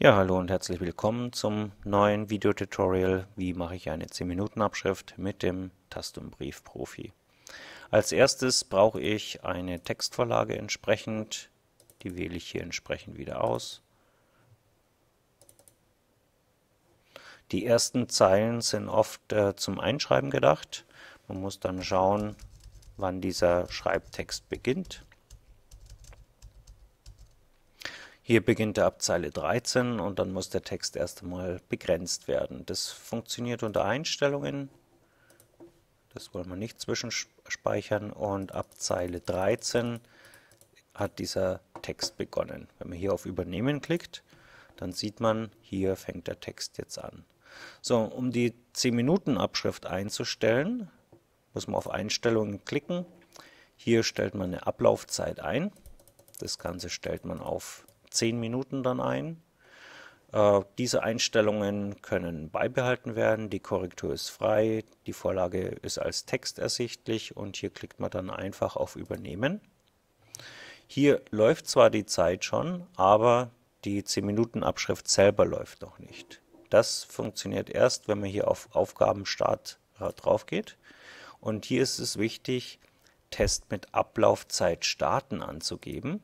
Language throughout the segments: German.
Ja, hallo und herzlich willkommen zum neuen Videotutorial, wie mache ich eine 10-Minuten-Abschrift mit dem Tastumbrief Profi. Als erstes brauche ich eine Textvorlage entsprechend, die wähle ich hier entsprechend wieder aus. Die ersten Zeilen sind oft äh, zum Einschreiben gedacht. Man muss dann schauen, wann dieser Schreibtext beginnt. Hier beginnt er ab Zeile 13 und dann muss der Text erst einmal begrenzt werden. Das funktioniert unter Einstellungen. Das wollen wir nicht zwischenspeichern. Und ab Zeile 13 hat dieser Text begonnen. Wenn man hier auf Übernehmen klickt, dann sieht man, hier fängt der Text jetzt an. So, um die 10-Minuten-Abschrift einzustellen, muss man auf Einstellungen klicken. Hier stellt man eine Ablaufzeit ein. Das Ganze stellt man auf zehn Minuten dann ein. Äh, diese Einstellungen können beibehalten werden, die Korrektur ist frei, die Vorlage ist als Text ersichtlich und hier klickt man dann einfach auf Übernehmen. Hier läuft zwar die Zeit schon, aber die 10-Minuten-Abschrift selber läuft noch nicht. Das funktioniert erst, wenn man hier auf Aufgaben Start äh, drauf geht. Und hier ist es wichtig, Test mit Ablaufzeit starten anzugeben.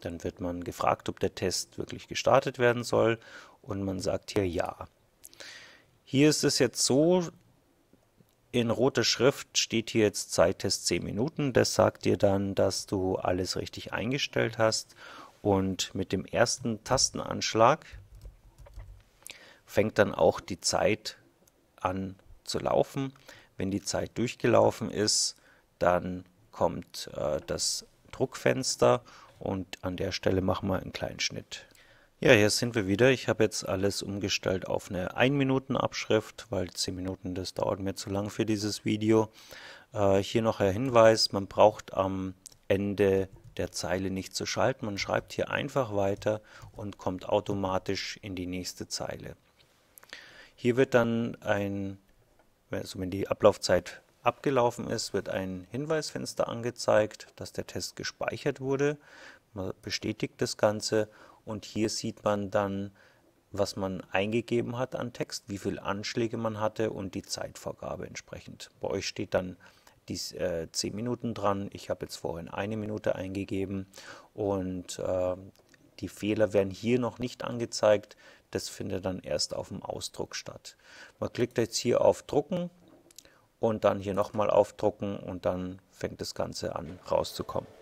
Dann wird man gefragt, ob der Test wirklich gestartet werden soll und man sagt hier ja. Hier ist es jetzt so, in roter Schrift steht hier jetzt Zeittest 10 Minuten. Das sagt dir dann, dass du alles richtig eingestellt hast. Und mit dem ersten Tastenanschlag fängt dann auch die Zeit an zu laufen. Wenn die Zeit durchgelaufen ist, dann kommt äh, das Druckfenster und an der Stelle machen wir einen kleinen Schnitt. Ja, hier sind wir wieder. Ich habe jetzt alles umgestellt auf eine 1-Minuten-Abschrift, weil 10 Minuten, das dauert mir zu lang für dieses Video. Äh, hier noch ein Hinweis, man braucht am Ende der Zeile nicht zu schalten. Man schreibt hier einfach weiter und kommt automatisch in die nächste Zeile. Hier wird dann ein, also wenn die Ablaufzeit abgelaufen ist, wird ein Hinweisfenster angezeigt, dass der Test gespeichert wurde. Man bestätigt das Ganze und hier sieht man dann, was man eingegeben hat an Text, wie viele Anschläge man hatte und die Zeitvorgabe entsprechend. Bei euch steht dann die äh, 10 Minuten dran. Ich habe jetzt vorhin eine Minute eingegeben und äh, die Fehler werden hier noch nicht angezeigt. Das findet dann erst auf dem Ausdruck statt. Man klickt jetzt hier auf Drucken und dann hier nochmal aufdrucken und dann fängt das Ganze an rauszukommen.